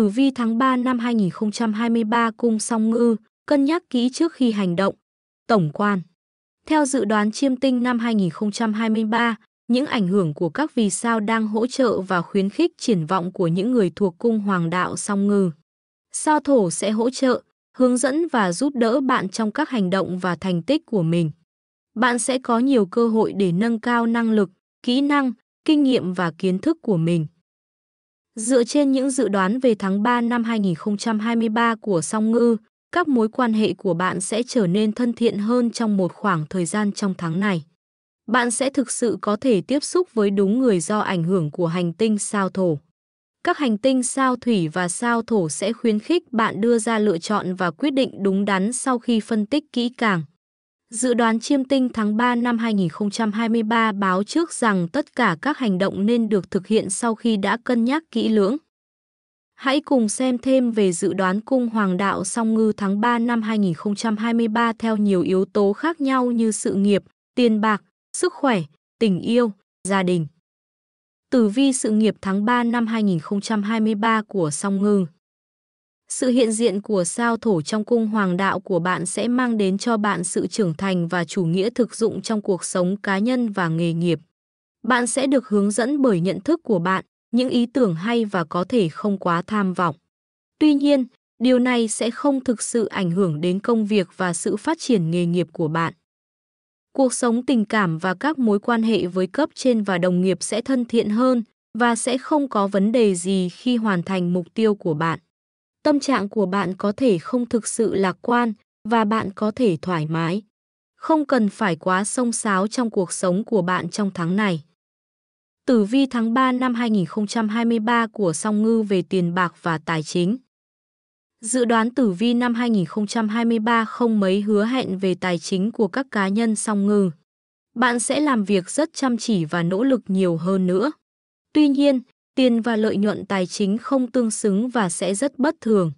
Tử vi tháng 3 năm 2023 cung song ngư, cân nhắc kỹ trước khi hành động. Tổng quan Theo dự đoán chiêm tinh năm 2023, những ảnh hưởng của các vì sao đang hỗ trợ và khuyến khích triển vọng của những người thuộc cung hoàng đạo song ngư. Sao thổ sẽ hỗ trợ, hướng dẫn và giúp đỡ bạn trong các hành động và thành tích của mình. Bạn sẽ có nhiều cơ hội để nâng cao năng lực, kỹ năng, kinh nghiệm và kiến thức của mình. Dựa trên những dự đoán về tháng 3 năm 2023 của Song Ngư, các mối quan hệ của bạn sẽ trở nên thân thiện hơn trong một khoảng thời gian trong tháng này. Bạn sẽ thực sự có thể tiếp xúc với đúng người do ảnh hưởng của hành tinh sao thổ. Các hành tinh sao thủy và sao thổ sẽ khuyến khích bạn đưa ra lựa chọn và quyết định đúng đắn sau khi phân tích kỹ càng. Dự đoán chiêm tinh tháng 3 năm 2023 báo trước rằng tất cả các hành động nên được thực hiện sau khi đã cân nhắc kỹ lưỡng. Hãy cùng xem thêm về dự đoán cung hoàng đạo song ngư tháng 3 năm 2023 theo nhiều yếu tố khác nhau như sự nghiệp, tiền bạc, sức khỏe, tình yêu, gia đình. Tử vi sự nghiệp tháng 3 năm 2023 của song ngư sự hiện diện của sao thổ trong cung hoàng đạo của bạn sẽ mang đến cho bạn sự trưởng thành và chủ nghĩa thực dụng trong cuộc sống cá nhân và nghề nghiệp. Bạn sẽ được hướng dẫn bởi nhận thức của bạn, những ý tưởng hay và có thể không quá tham vọng. Tuy nhiên, điều này sẽ không thực sự ảnh hưởng đến công việc và sự phát triển nghề nghiệp của bạn. Cuộc sống tình cảm và các mối quan hệ với cấp trên và đồng nghiệp sẽ thân thiện hơn và sẽ không có vấn đề gì khi hoàn thành mục tiêu của bạn tâm trạng của bạn có thể không thực sự lạc quan và bạn có thể thoải mái. Không cần phải quá sông sáo trong cuộc sống của bạn trong tháng này. Tử vi tháng 3 năm 2023 của Song Ngư về tiền bạc và tài chính. Dự đoán tử vi năm 2023 không mấy hứa hẹn về tài chính của các cá nhân song ngư. Bạn sẽ làm việc rất chăm chỉ và nỗ lực nhiều hơn nữa. Tuy nhiên, tiền và lợi nhuận tài chính không tương xứng và sẽ rất bất thường.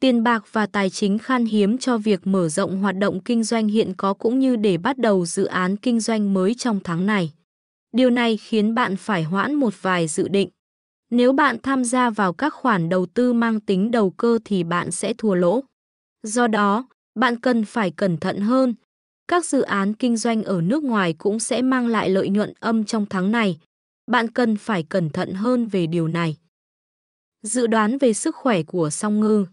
Tiền bạc và tài chính khan hiếm cho việc mở rộng hoạt động kinh doanh hiện có cũng như để bắt đầu dự án kinh doanh mới trong tháng này. Điều này khiến bạn phải hoãn một vài dự định. Nếu bạn tham gia vào các khoản đầu tư mang tính đầu cơ thì bạn sẽ thua lỗ. Do đó, bạn cần phải cẩn thận hơn. Các dự án kinh doanh ở nước ngoài cũng sẽ mang lại lợi nhuận âm trong tháng này, bạn cần phải cẩn thận hơn về điều này. Dự đoán về sức khỏe của song ngư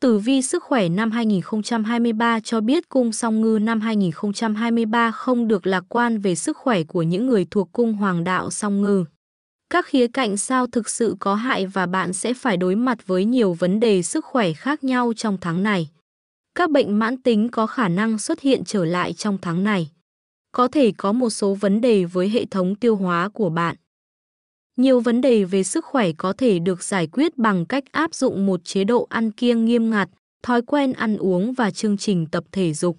Tử vi sức khỏe năm 2023 cho biết cung song ngư năm 2023 không được lạc quan về sức khỏe của những người thuộc cung hoàng đạo song ngư. Các khía cạnh sao thực sự có hại và bạn sẽ phải đối mặt với nhiều vấn đề sức khỏe khác nhau trong tháng này. Các bệnh mãn tính có khả năng xuất hiện trở lại trong tháng này có thể có một số vấn đề với hệ thống tiêu hóa của bạn. Nhiều vấn đề về sức khỏe có thể được giải quyết bằng cách áp dụng một chế độ ăn kiêng nghiêm ngặt, thói quen ăn uống và chương trình tập thể dục.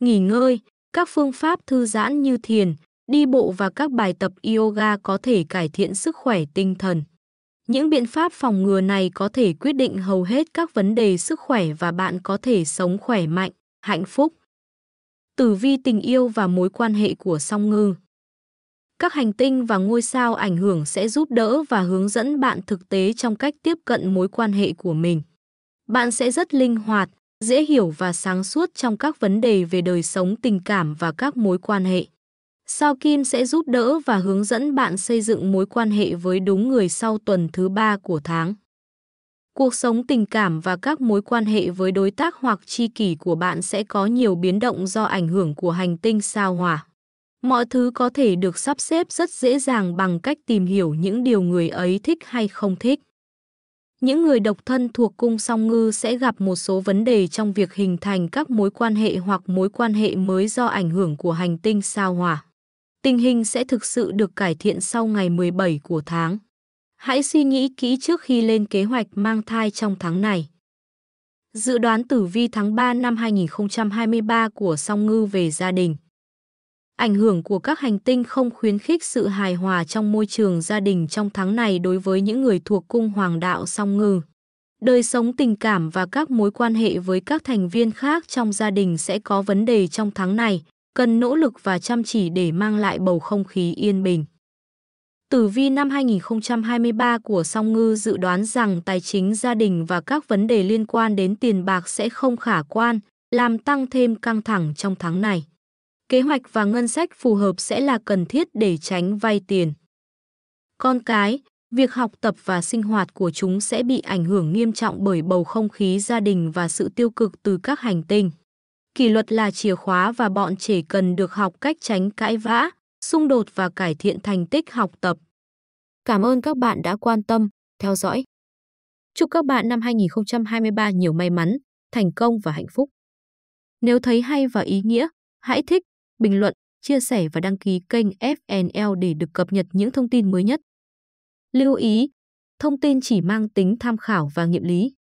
Nghỉ ngơi, các phương pháp thư giãn như thiền, đi bộ và các bài tập yoga có thể cải thiện sức khỏe tinh thần. Những biện pháp phòng ngừa này có thể quyết định hầu hết các vấn đề sức khỏe và bạn có thể sống khỏe mạnh, hạnh phúc tử vi tình yêu và mối quan hệ của song ngư. Các hành tinh và ngôi sao ảnh hưởng sẽ giúp đỡ và hướng dẫn bạn thực tế trong cách tiếp cận mối quan hệ của mình. Bạn sẽ rất linh hoạt, dễ hiểu và sáng suốt trong các vấn đề về đời sống tình cảm và các mối quan hệ. Sao Kim sẽ giúp đỡ và hướng dẫn bạn xây dựng mối quan hệ với đúng người sau tuần thứ ba của tháng cuộc sống tình cảm và các mối quan hệ với đối tác hoặc tri kỷ của bạn sẽ có nhiều biến động do ảnh hưởng của hành tinh sao hỏa. Mọi thứ có thể được sắp xếp rất dễ dàng bằng cách tìm hiểu những điều người ấy thích hay không thích. Những người độc thân thuộc cung song ngư sẽ gặp một số vấn đề trong việc hình thành các mối quan hệ hoặc mối quan hệ mới do ảnh hưởng của hành tinh sao hỏa. Tình hình sẽ thực sự được cải thiện sau ngày 17 của tháng. Hãy suy nghĩ kỹ trước khi lên kế hoạch mang thai trong tháng này. Dự đoán tử vi tháng 3 năm 2023 của song ngư về gia đình. Ảnh hưởng của các hành tinh không khuyến khích sự hài hòa trong môi trường gia đình trong tháng này đối với những người thuộc cung hoàng đạo song ngư. Đời sống tình cảm và các mối quan hệ với các thành viên khác trong gia đình sẽ có vấn đề trong tháng này, cần nỗ lực và chăm chỉ để mang lại bầu không khí yên bình. Tử vi năm 2023 của Song Ngư dự đoán rằng tài chính gia đình và các vấn đề liên quan đến tiền bạc sẽ không khả quan, làm tăng thêm căng thẳng trong tháng này. Kế hoạch và ngân sách phù hợp sẽ là cần thiết để tránh vay tiền. Con cái, việc học tập và sinh hoạt của chúng sẽ bị ảnh hưởng nghiêm trọng bởi bầu không khí gia đình và sự tiêu cực từ các hành tinh. Kỷ luật là chìa khóa và bọn trẻ cần được học cách tránh cãi vã, xung đột và cải thiện thành tích học tập. Cảm ơn các bạn đã quan tâm, theo dõi. Chúc các bạn năm 2023 nhiều may mắn, thành công và hạnh phúc. Nếu thấy hay và ý nghĩa, hãy thích, bình luận, chia sẻ và đăng ký kênh FNL để được cập nhật những thông tin mới nhất. Lưu ý, thông tin chỉ mang tính tham khảo và nghiệm lý.